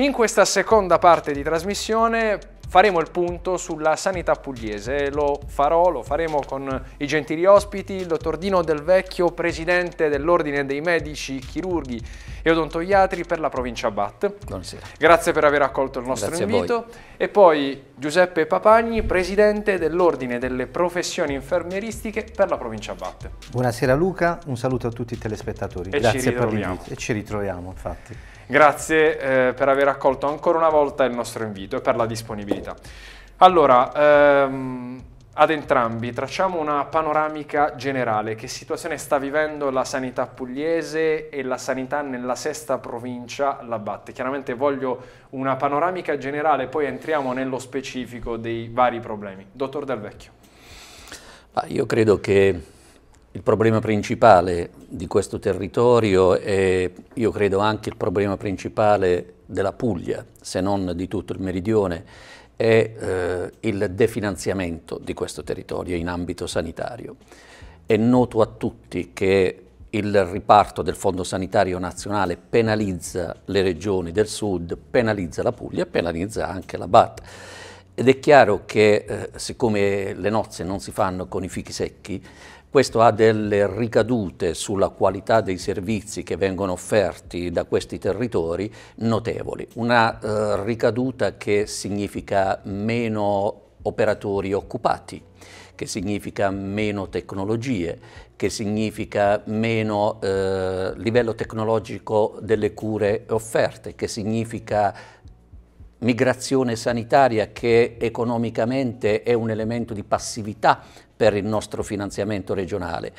In questa seconda parte di trasmissione faremo il punto sulla sanità pugliese, lo farò, lo faremo con i gentili ospiti, il dottor Dino Del Vecchio, presidente dell'Ordine dei Medici, Chirurghi e Odontoiatri per la provincia BAT. Buonasera. Grazie per aver accolto il nostro Grazie invito. E poi Giuseppe Papagni, presidente dell'Ordine delle Professioni Infermieristiche per la provincia BAT. Buonasera Luca, un saluto a tutti i telespettatori. E Grazie per l'invito. E ci ritroviamo, infatti. Grazie eh, per aver accolto ancora una volta il nostro invito e per la disponibilità. Allora, ehm, ad entrambi tracciamo una panoramica generale. Che situazione sta vivendo la sanità pugliese e la sanità nella sesta provincia l'abbatte? Chiaramente voglio una panoramica generale, poi entriamo nello specifico dei vari problemi. Dottor Del Vecchio. Ah, io credo che il problema principale di questo territorio è, io credo, anche il problema principale della Puglia, se non di tutto il meridione, è eh, il definanziamento di questo territorio in ambito sanitario. È noto a tutti che il riparto del Fondo Sanitario Nazionale penalizza le regioni del sud, penalizza la Puglia, penalizza anche la BAT. Ed è chiaro che, eh, siccome le nozze non si fanno con i fichi secchi, questo ha delle ricadute sulla qualità dei servizi che vengono offerti da questi territori notevoli, una eh, ricaduta che significa meno operatori occupati, che significa meno tecnologie, che significa meno eh, livello tecnologico delle cure offerte, che significa migrazione sanitaria che economicamente è un elemento di passività per il nostro finanziamento regionale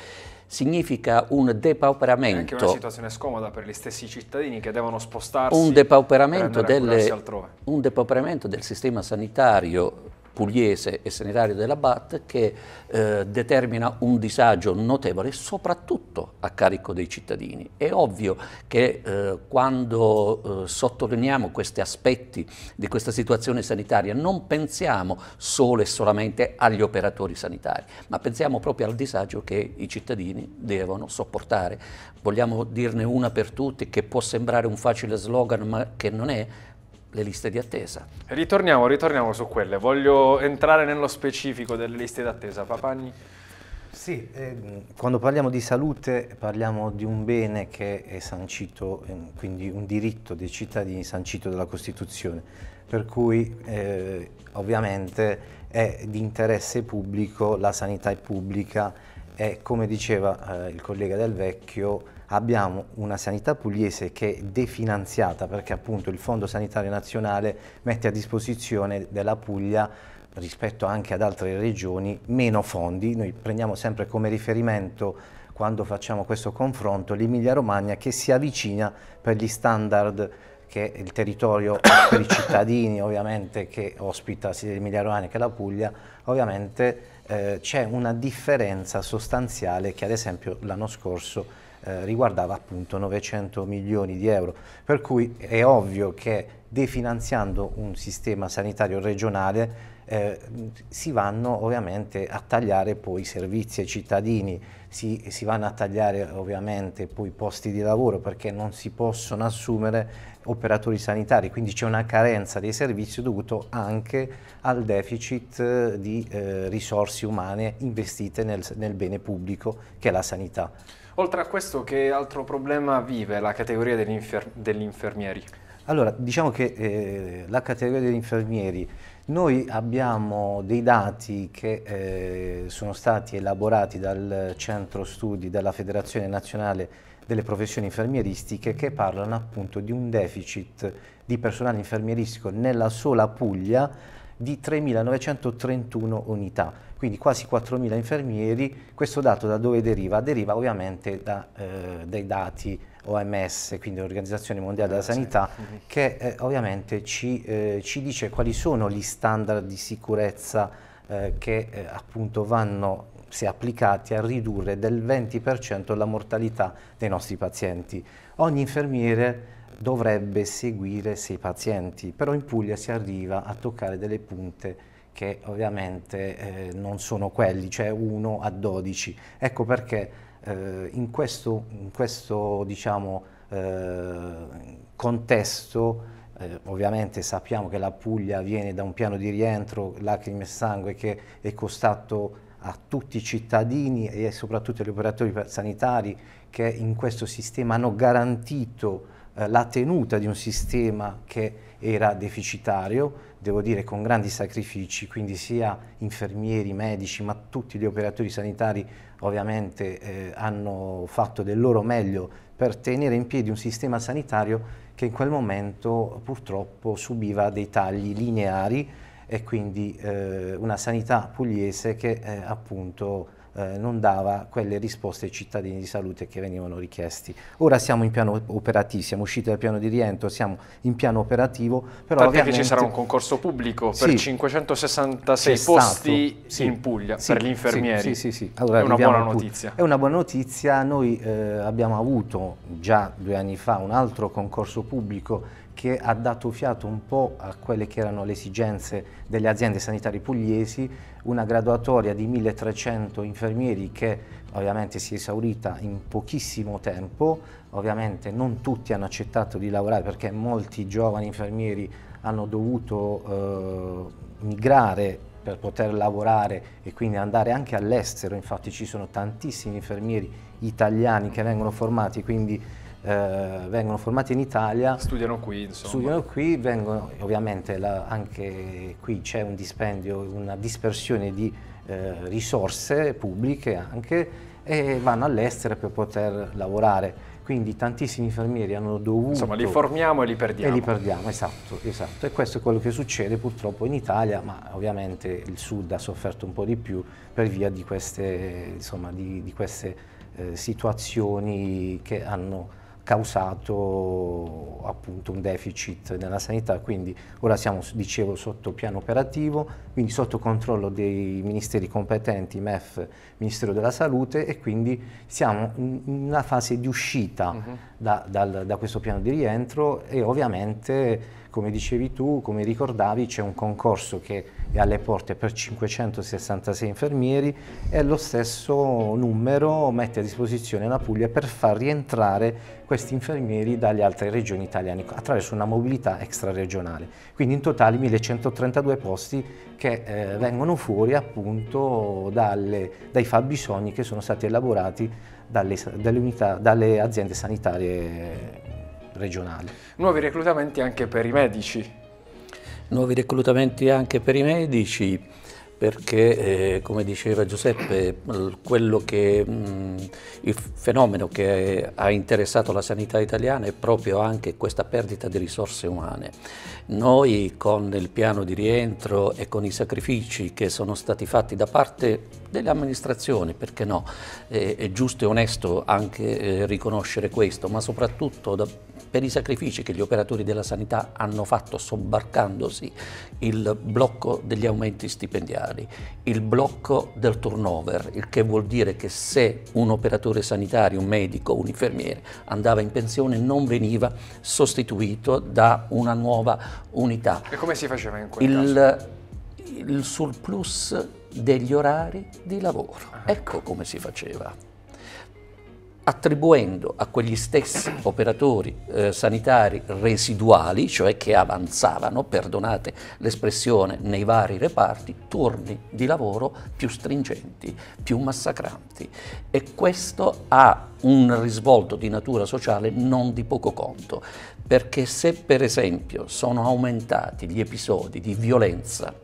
significa un depauperamento. È anche una situazione scomoda per gli stessi cittadini che devono spostarsi un depauperamento, delle, un depauperamento del sistema sanitario pugliese e sanitario della BAT che eh, determina un disagio notevole soprattutto a carico dei cittadini. È ovvio che eh, quando eh, sottolineiamo questi aspetti di questa situazione sanitaria non pensiamo solo e solamente agli operatori sanitari, ma pensiamo proprio al disagio che i cittadini devono sopportare. Vogliamo dirne una per tutte che può sembrare un facile slogan ma che non è, le liste di attesa. Ritorniamo, ritorniamo su quelle. Voglio entrare nello specifico delle liste d'attesa. Papagni? Sì, eh, quando parliamo di salute parliamo di un bene che è sancito, eh, quindi un diritto dei cittadini sancito dalla Costituzione, per cui eh, ovviamente è di interesse pubblico, la sanità è pubblica e come diceva eh, il collega Del Vecchio abbiamo una sanità pugliese che è definanziata perché appunto il Fondo Sanitario Nazionale mette a disposizione della Puglia rispetto anche ad altre regioni meno fondi, noi prendiamo sempre come riferimento quando facciamo questo confronto l'Emilia Romagna che si avvicina per gli standard che il territorio per i cittadini ovviamente che ospita sia l'Emilia Romagna che la Puglia, ovviamente eh, c'è una differenza sostanziale che ad esempio l'anno scorso eh, riguardava appunto 900 milioni di euro. Per cui è ovvio che definanziando un sistema sanitario regionale eh, si vanno ovviamente a tagliare poi i servizi ai cittadini, si, si, vanno a tagliare ovviamente poi i posti di lavoro perché non si possono assumere operatori sanitari, quindi c'è una carenza dei servizi dovuto anche al deficit eh, di eh, risorse umane investite nel, nel bene pubblico che è la sanità. Oltre a questo, che altro problema vive la categoria degli, infer degli infermieri? Allora, diciamo che eh, la categoria degli infermieri, noi abbiamo dei dati che eh, sono stati elaborati dal centro studi della Federazione Nazionale delle Professioni Infermieristiche che parlano appunto di un deficit di personale infermieristico nella sola Puglia di 3.931 unità, quindi quasi 4.000 infermieri. Questo dato da dove deriva? Deriva ovviamente da, eh, dai dati OMS, quindi l'Organizzazione Mondiale della ah, Sanità, mhm. che eh, ovviamente ci, eh, ci, dice quali sono gli standard di sicurezza eh, che eh, appunto vanno se applicati, a ridurre del 20% la mortalità dei nostri pazienti. Ogni infermiere dovrebbe seguire sei pazienti, però in Puglia si arriva a toccare delle punte che ovviamente eh, non sono quelli, cioè 1 a 12. Ecco perché eh, in questo, in questo diciamo, eh, contesto eh, ovviamente sappiamo che la Puglia viene da un piano di rientro, lacrime e sangue, che è costato a tutti i cittadini e soprattutto agli operatori sanitari che in questo sistema hanno garantito eh, la tenuta di un sistema che era deficitario, devo dire con grandi sacrifici, quindi sia infermieri, medici, ma tutti gli operatori sanitari ovviamente eh, hanno fatto del loro meglio per tenere in piedi un sistema sanitario che in quel momento purtroppo subiva dei tagli lineari e quindi eh, una sanità pugliese che eh, appunto eh, non dava quelle risposte ai cittadini di salute che venivano richiesti. Ora siamo in piano operativo, siamo usciti dal piano di rientro, siamo in piano operativo, però Tant'è che ci sarà un concorso pubblico per sì, 566 posti sì, in Puglia sì, per gli infermieri. Sì, sì, sì. Allora, è una buona notizia. È una buona notizia, noi eh, abbiamo avuto già due anni fa un altro concorso pubblico che ha dato fiato un po' a quelle che erano le esigenze delle aziende sanitarie pugliesi, una graduatoria di 1300 infermieri che ovviamente si è esaurita in pochissimo tempo, ovviamente non tutti hanno accettato di lavorare perché molti giovani infermieri hanno dovuto eh, migrare per poter lavorare e quindi andare anche all'estero, infatti ci sono tantissimi infermieri italiani che vengono formati, quindi eh, vengono formati in Italia. Studiano qui, insomma. Studiano qui, vengono, ovviamente la, anche qui c'è un dispendio, una dispersione di eh, risorse pubbliche anche e vanno all'estero per poter lavorare. Quindi tantissimi infermieri hanno dovuto... Insomma, li formiamo e li perdiamo. E li perdiamo, esatto, esatto. E questo è quello che succede purtroppo in Italia, ma ovviamente il sud ha sofferto un po' di più per via di queste, insomma, di, di queste eh, situazioni che hanno causato appunto un deficit nella sanità, quindi ora siamo, dicevo, sotto piano operativo, quindi sotto controllo dei ministeri competenti, MEF, Ministero della Salute e quindi siamo in una fase di uscita uh mhm. -huh. da, dal, da, questo piano di rientro e ovviamente come dicevi tu, come ricordavi, c'è un concorso che è alle porte per 566 infermieri e lo stesso numero mette a disposizione la Puglia per far rientrare questi infermieri dalle altre regioni italiane attraverso una mobilità extraregionale. Quindi in totale 1132 posti che eh, vengono fuori appunto dalle, dai fabbisogni che sono stati elaborati dalle, dalle, unità, dalle aziende sanitarie regionali. Nuovi reclutamenti anche per i medici? Nuovi reclutamenti anche per i medici perché eh, come diceva Giuseppe, che, mh, mm, il fenomeno che ha interessato la sanità italiana è proprio anche questa perdita di risorse umane. Noi con il piano di rientro e con i sacrifici che sono stati fatti da parte delle amministrazioni, perché no, è, eh, è giusto e onesto anche eh, riconoscere questo, ma soprattutto da, per i sacrifici che gli operatori della sanità hanno fatto sobbarcandosi il blocco degli aumenti stipendiari, il blocco del turnover, il che vuol dire che se un operatore sanitario, un medico, un infermiere andava in pensione non veniva sostituito da una nuova unità. E come si faceva in quel il, caso? Il surplus degli orari di lavoro, ah. ecco, ecco come si faceva attribuendo a quegli stessi operatori eh, sanitari residuali, cioè che avanzavano, perdonate l'espressione, nei vari reparti, turni di lavoro più stringenti, più massacranti. E questo ha un risvolto di natura sociale non di poco conto, perché se per esempio sono aumentati gli episodi di violenza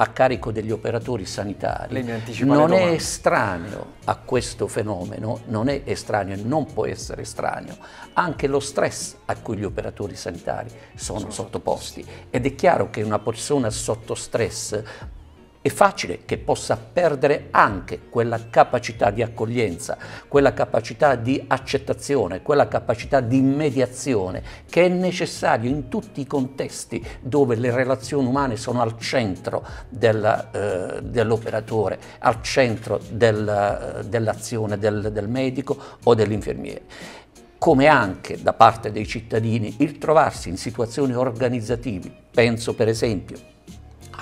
a carico degli operatori sanitari non è estraneo a questo fenomeno, non è estraneo e non può essere estraneo anche lo stress a cui gli operatori sanitari sono, sono sottoposti. Ed è chiaro che una persona sotto stress è facile che possa perdere anche quella capacità di accoglienza, quella capacità di accettazione, quella capacità di mediazione che è necessario in tutti i contesti dove le relazioni umane sono al centro del, eh, dell'operatore, al centro del, eh, dell'azione del, del medico o dell'infermiere come anche da parte dei cittadini il trovarsi in situazioni organizzative, penso per esempio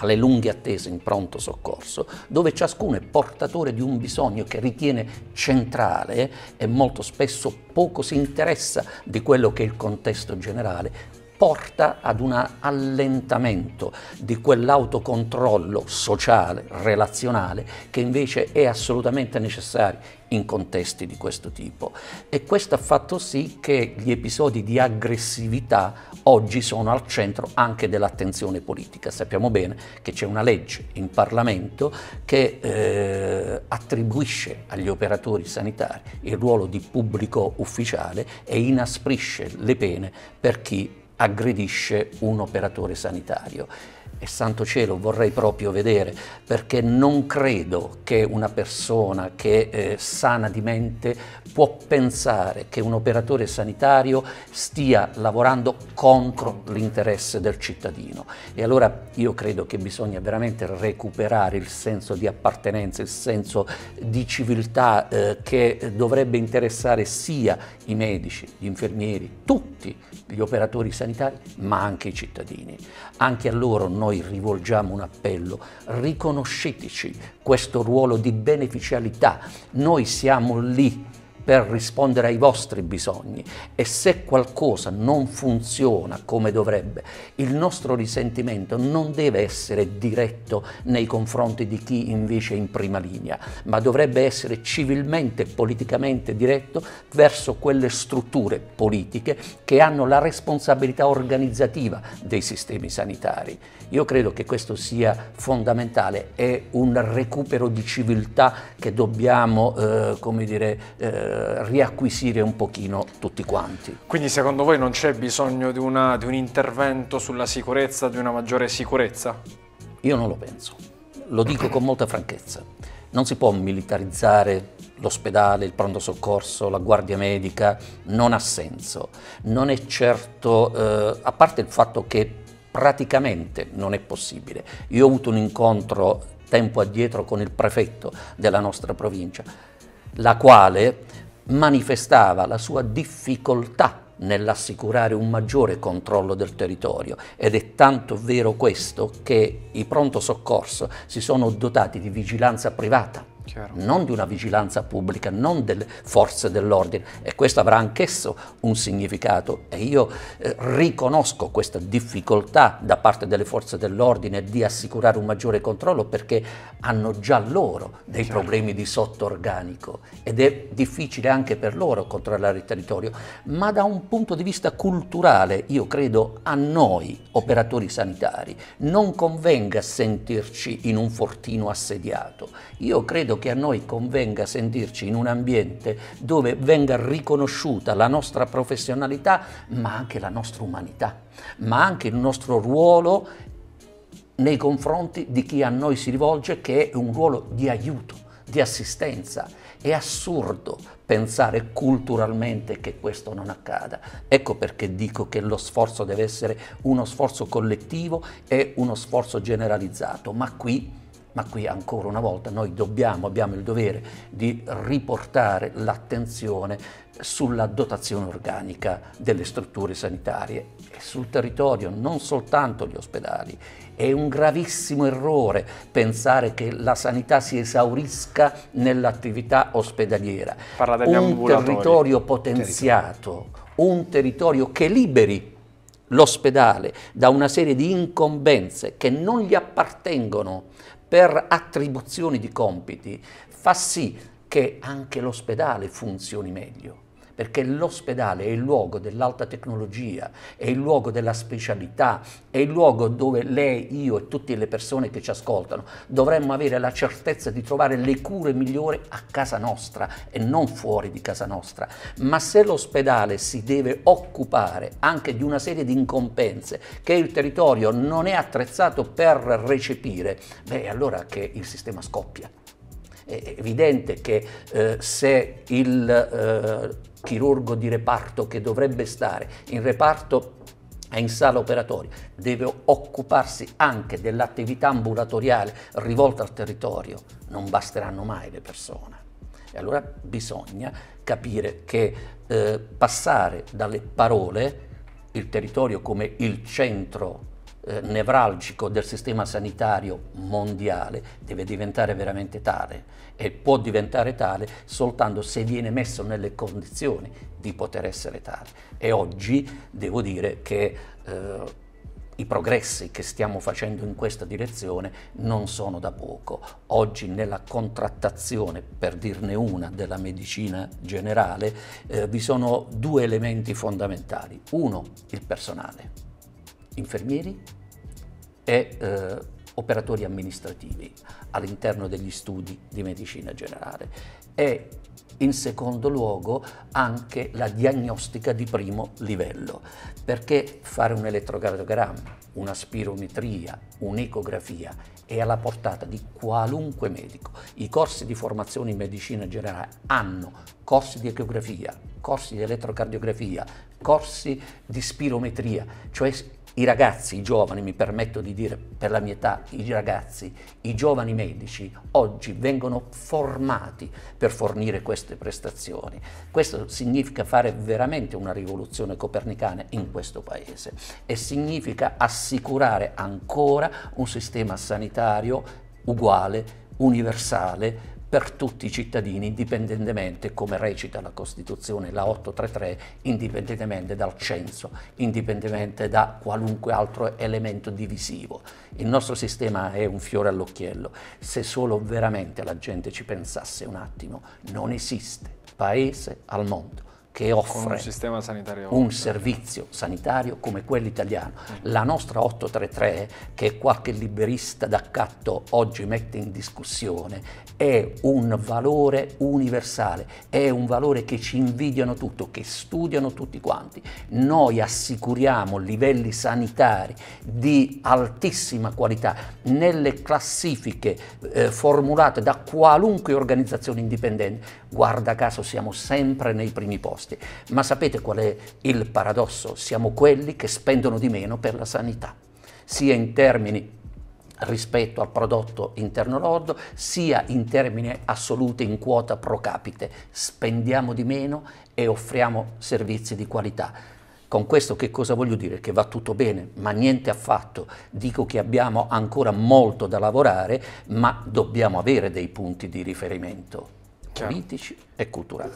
alle lunghe attese in pronto soccorso, dove ciascuno è portatore di un bisogno che ritiene centrale e molto spesso poco si interessa di quello che è il contesto generale porta ad un allentamento di quell'autocontrollo sociale, relazionale, che invece è assolutamente necessario in contesti di questo tipo. E questo ha fatto sì che gli episodi di aggressività oggi sono al centro anche dell'attenzione politica. Sappiamo bene che c'è una legge in Parlamento che eh, attribuisce agli operatori sanitari il ruolo di pubblico ufficiale e inasprisce le pene per chi aggredisce un operatore sanitario e santo cielo vorrei proprio vedere, perché non credo che una persona che è eh, sana di mente può pensare che un operatore sanitario stia lavorando contro l'interesse del cittadino. E allora io credo che bisogna veramente recuperare il senso di appartenenza, il senso di civiltà eh, che dovrebbe interessare sia i medici, gli infermieri, tutti gli operatori sanitari, ma anche i cittadini. Anche a loro noi rivolgiamo un appello, riconosceteci questo ruolo di beneficialità, noi siamo lì per rispondere ai vostri bisogni e se qualcosa non funziona come dovrebbe, il nostro risentimento non deve essere diretto nei confronti di chi invece è in prima linea, ma dovrebbe essere civilmente e politicamente diretto verso quelle strutture politiche che hanno la responsabilità organizzativa dei sistemi sanitari. Io credo che questo sia fondamentale, è un recupero di civiltà che dobbiamo, eh, come dire, eh, eh, riacquisire un pochino tutti quanti. Quindi secondo voi non c'è bisogno di, una, di un intervento sulla sicurezza, di una maggiore sicurezza? Io non lo penso, lo dico con molta franchezza. Non si può militarizzare l'ospedale, il pronto soccorso, la guardia medica, non ha senso. Non è certo, eh, a parte il fatto che praticamente non è possibile. Io ho avuto un incontro tempo addietro con il prefetto della nostra provincia, la quale manifestava la sua difficoltà nell'assicurare un maggiore controllo del territorio ed è tanto vero questo che i pronto soccorso si sono dotati di vigilanza privata Chiaro. non di una vigilanza pubblica, non delle forze dell'ordine e questo avrà anch'esso un significato e io eh, riconosco questa difficoltà da parte delle forze dell'ordine di assicurare un maggiore controllo perché hanno già loro dei Chiaro. problemi di sottorganico ed è difficile anche per loro controllare il territorio, ma da un punto di vista culturale io credo a noi operatori sanitari non convenga sentirci in un fortino assediato. Io credo che a noi convenga sentirci in un ambiente dove venga riconosciuta la nostra professionalità, ma anche la nostra umanità, ma anche il nostro ruolo nei confronti di chi a noi si rivolge, che è un ruolo di aiuto, di assistenza. È assurdo pensare culturalmente che questo non accada. Ecco perché dico che lo sforzo deve essere uno sforzo collettivo e uno sforzo generalizzato, ma qui ma qui ancora una volta noi dobbiamo, abbiamo il dovere di riportare l'attenzione sulla dotazione organica delle strutture sanitarie e sul territorio, non soltanto gli ospedali. È un gravissimo errore pensare che la sanità si esaurisca nell'attività ospedaliera. Parla degli un territorio potenziato, un territorio che liberi l'ospedale da una serie di incombenze che non gli appartengono, per attribuzione di compiti fa sì che anche l'ospedale funzioni meglio perché l'ospedale è il luogo dell'alta tecnologia, è il luogo della specialità, è il luogo dove lei, io e tutte le persone che ci ascoltano dovremmo avere la certezza di trovare le cure migliori a casa nostra e non fuori di casa nostra. Ma se l'ospedale si deve occupare anche di una serie di incompense che il territorio non è attrezzato per recepire, beh allora che il sistema scoppia. È evidente che eh, se il eh, chirurgo di reparto che dovrebbe stare in reparto è in sala operatoria, deve occuparsi anche dell'attività ambulatoriale rivolta al territorio, non basteranno mai le persone. E allora bisogna capire che eh, passare dalle parole il territorio come il centro eh, nevralgico del sistema sanitario mondiale deve diventare veramente tale e può diventare tale soltanto se viene messo nelle condizioni di poter essere tale. E oggi devo dire che eh, i progressi che stiamo facendo in questa direzione non sono da poco. Oggi nella contrattazione, per dirne una, della medicina generale eh, vi sono due elementi fondamentali. Uno, il personale infermieri e eh, operatori amministrativi all'interno degli studi di medicina generale e in secondo luogo anche la diagnostica di primo livello, perché fare un elettrocardiogramma, una spirometria, un'ecografia è alla portata di qualunque medico. I corsi di formazione in medicina generale hanno corsi di ecografia, corsi di elettrocardiografia, corsi di spirometria, cioè i ragazzi, i giovani, mi permetto di dire per la mia età, i ragazzi, i giovani medici oggi vengono formati per fornire queste prestazioni. Questo significa fare veramente una rivoluzione copernicana in questo paese e significa assicurare ancora un sistema sanitario uguale, universale, per tutti i cittadini, indipendentemente, come recita la Costituzione, la 833, indipendentemente dal censo, indipendentemente da qualunque altro elemento divisivo. Il nostro sistema è un fiore all'occhiello. Se solo veramente la gente ci pensasse un attimo, non esiste paese al mondo che offre un, sanitario un servizio sanitario come quello italiano. Mm. La nostra 833, che qualche liberista d'accatto oggi mette in discussione, è un valore universale, è un valore che ci invidiano tutto, che studiano tutti quanti. Noi assicuriamo livelli sanitari di altissima qualità nelle classifiche eh, formulate da qualunque organizzazione indipendente guarda caso siamo sempre nei primi posti. Ma sapete qual è il paradosso? Siamo quelli che spendono di meno per la sanità, sia in termini rispetto al prodotto interno lordo, sia in termini assoluti in quota pro capite. Spendiamo di meno e offriamo servizi di qualità. Con questo che cosa voglio dire? Che va tutto bene, ma niente affatto. Dico che abbiamo ancora molto da lavorare, ma dobbiamo avere dei punti di riferimento. Chiaro. politici e culturali.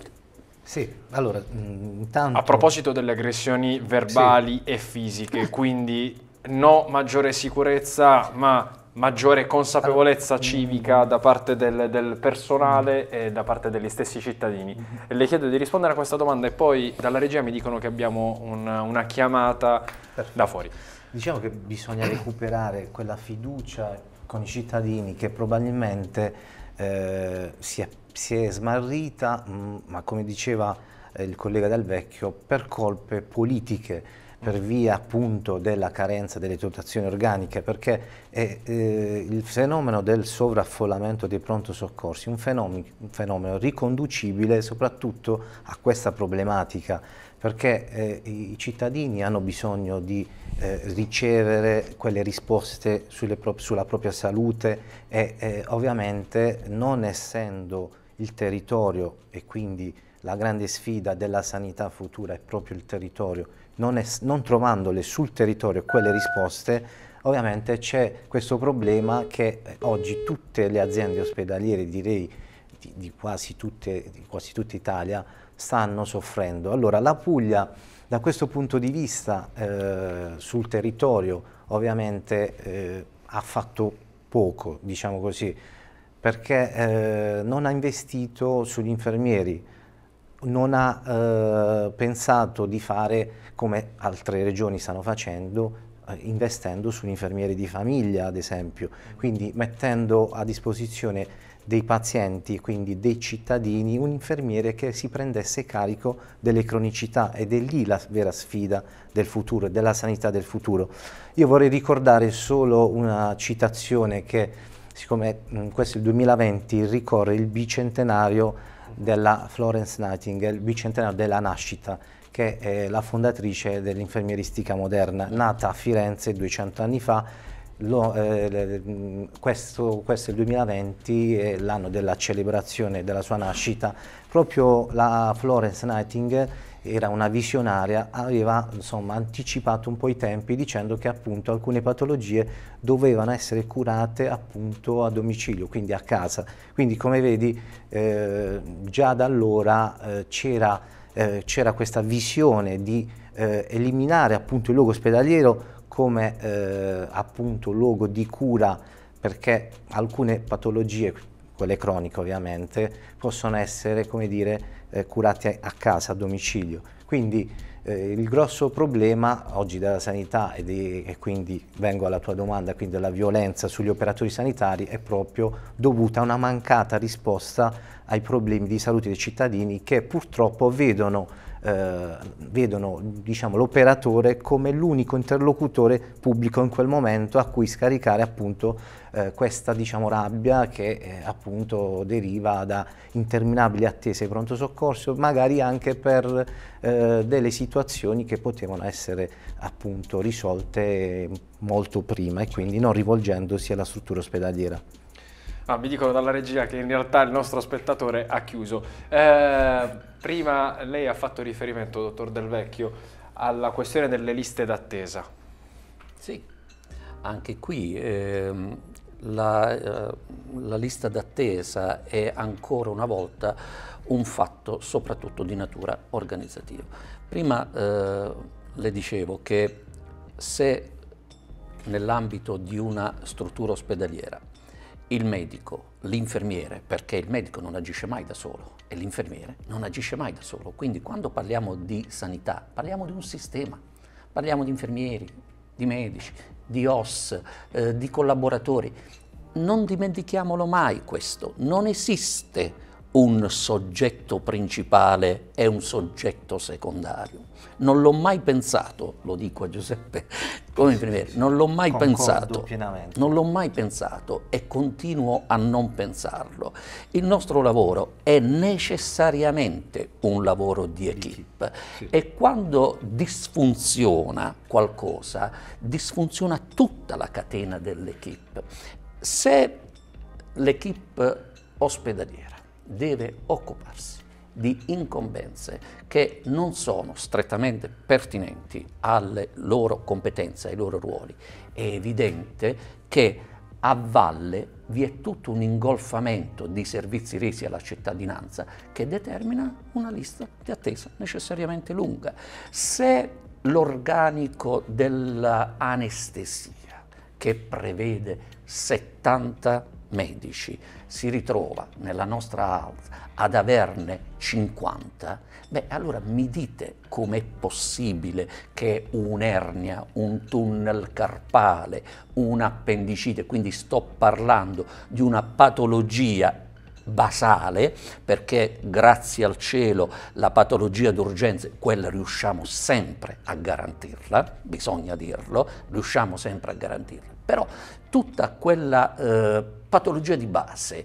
Sì, allora, mm, intanto... A proposito delle aggressioni verbali sì. e fisiche, quindi no maggiore sicurezza, ma maggiore consapevolezza allora, civica mm. da parte del, del, personale mm. e da parte degli stessi cittadini. Le chiedo di rispondere a questa domanda e poi dalla regia mi dicono che abbiamo una, una chiamata Perfetto. da fuori. Diciamo che bisogna recuperare quella fiducia con i cittadini che probabilmente eh, si è si è smarrita, mm, ma come diceva eh, il collega Dal Vecchio, per colpe politiche, per via appunto della carenza delle dotazioni organiche, perché è, eh, il fenomeno del sovraffollamento dei pronto soccorsi è un fenomeno, un fenomeno riconducibile soprattutto a questa problematica, perché eh, i cittadini hanno bisogno di eh, ricevere quelle risposte pro sulla propria salute e eh, ovviamente non essendo il territorio e quindi la grande sfida della sanità futura è proprio il territorio non, è, non trovandole sul territorio quelle risposte, ovviamente c'è questo problema che eh, oggi tutte le aziende ospedaliere, direi di, di, quasi, tutte, di quasi tutta Italia, stanno soffrendo. Allora la Puglia da questo punto di vista eh, sul territorio ovviamente eh, ha fatto poco, diciamo così, perché eh, non ha investito sugli infermieri, non ha eh, pensato di fare come altre regioni stanno facendo eh, investendo sugli infermieri di famiglia ad esempio, quindi mettendo a disposizione dei pazienti, quindi dei cittadini, un infermiere che si prendesse carico delle cronicità ed è lì la vera sfida del futuro e della sanità del futuro. Io vorrei ricordare solo una citazione che, siccome mh, mm, questo è il 2020, ricorre il bicentenario della Florence Nightingale, bicentenario della nascita, che è la fondatrice dell'infermieristica moderna, nata a Firenze 200 anni fa lo, eh, questo, questo, è il 2020, è l'anno della celebrazione della sua nascita. Proprio la Florence Nightingale era una visionaria, aveva insomma, anticipato un po' i tempi dicendo che appunto, alcune patologie dovevano essere curate appunto, a domicilio, quindi a casa. Quindi come vedi eh, già da allora eh, eh, c'era questa visione di eh, eliminare appunto, il luogo ospedaliero come eh, appunto luogo di cura perché alcune patologie, quelle croniche ovviamente, possono essere come dire, eh, curate a casa, a domicilio. Quindi eh, il grosso problema oggi della sanità e, di, e, quindi vengo alla tua domanda, quindi della violenza sugli operatori sanitari è proprio dovuta a una mancata risposta ai problemi di salute dei cittadini che purtroppo vedono eh, vedono diciamo, l'operatore come l'unico interlocutore pubblico in quel momento a cui scaricare appunto, eh, questa diciamo, rabbia che eh, appunto, deriva da interminabili attese di pronto soccorso, magari anche per eh, delle situazioni che potevano essere appunto, risolte molto prima e quindi non rivolgendosi alla struttura ospedaliera. Ma ah, mi dicono dalla regia che in realtà il nostro spettatore ha chiuso. Eh, prima lei ha fatto riferimento, dottor Del Vecchio, alla questione delle liste d'attesa. Sì, anche qui ehm, eh, la, la lista d'attesa è ancora una volta un fatto soprattutto di natura organizzativa. Prima eh, le dicevo che se nell'ambito di una struttura ospedaliera il medico, l'infermiere, perché il medico non agisce mai da solo e l'infermiere non agisce mai da solo. Quindi quando parliamo di sanità parliamo di un sistema, parliamo di infermieri, di medici, di OS, eh, di collaboratori. Non dimentichiamolo mai questo, non esiste un soggetto principale e un soggetto secondario. Non l'ho mai pensato, lo dico a Giuseppe come primer, non l'ho mai Concordo pensato. Pienamente. Non l'ho mai pensato e continuo a non pensarlo. Il nostro lavoro è necessariamente un lavoro di equip sì. e quando disfunziona qualcosa, disfunziona tutta la catena dell'equip. Se l'equip ospedaliera deve occuparsi di incombenze che non sono strettamente pertinenti alle loro competenze, ai loro ruoli. È evidente che a valle vi è tutto un ingolfamento di servizi resi alla cittadinanza che determina una lista di attesa necessariamente lunga. Se l'organico dell'anestesia che prevede 70 medici si ritrova nella nostra ALS ad averne 50, beh allora mi dite com'è possibile che un'ernia, un tunnel carpale, un'appendicite, quindi sto parlando di una patologia basale, perché grazie al cielo la patologia d'urgenza, quella riusciamo sempre a garantirla, bisogna dirlo, riusciamo sempre a garantirla. Però tutta quella eh, patologia di base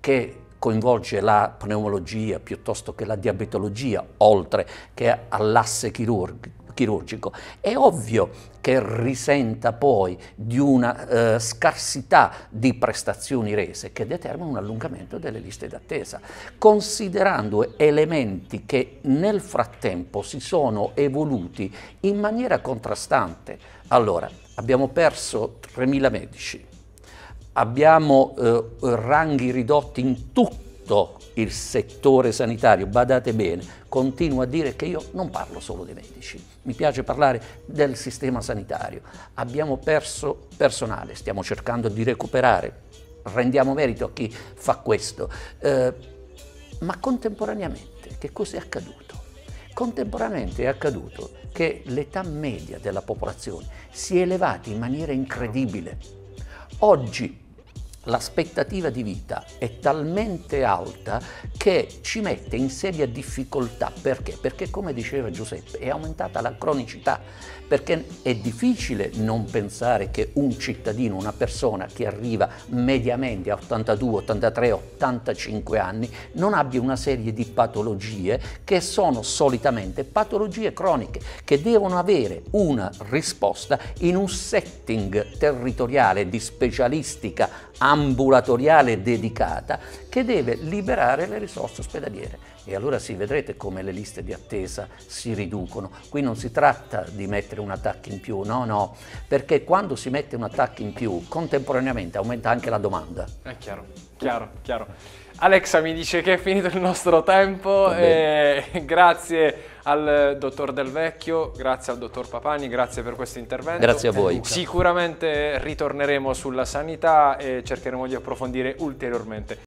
che coinvolge la pneumologia piuttosto che la diabetologia, oltre che all'asse chirurgico chirurgico. È ovvio che risenta poi di una eh, scarsità di prestazioni rese che determina un allungamento delle liste d'attesa, considerando elementi che nel frattempo si sono evoluti in maniera contrastante. Allora, abbiamo perso 3.000 medici, abbiamo eh, ranghi ridotti in tutto il settore sanitario, badate bene, continuo a dire che io non parlo solo dei medici, mi piace parlare del sistema sanitario. Abbiamo perso personale, stiamo cercando di recuperare, rendiamo merito a chi fa questo, eh, ma contemporaneamente che cosa è accaduto? Contemporaneamente è accaduto che l'età media della popolazione si è elevata in maniera incredibile. Oggi l'aspettativa di vita è talmente alta che ci mette in seria difficoltà. Perché? Perché come diceva Giuseppe è aumentata la cronicità perché è difficile non pensare che un cittadino, una persona che arriva mediamente a 82, 83, 85 anni non abbia una serie di patologie che sono solitamente patologie croniche che devono avere una risposta in un setting territoriale di specialistica ambulatoriale dedicata che deve liberare le risorse ospedaliere e allora sì, vedrete come le liste di attesa si riducono. Qui non si tratta di mettere un attacco in più, no, no, perché quando si mette un attacco in più, contemporaneamente aumenta anche la domanda. È eh, chiaro, chiaro, chiaro. Alexa mi dice che è finito il nostro tempo, grazie al dottor Del Vecchio, grazie al dottor Papani, grazie per questo intervento. Grazie a voi. Sicuramente ritorneremo sulla sanità e cercheremo di approfondire ulteriormente.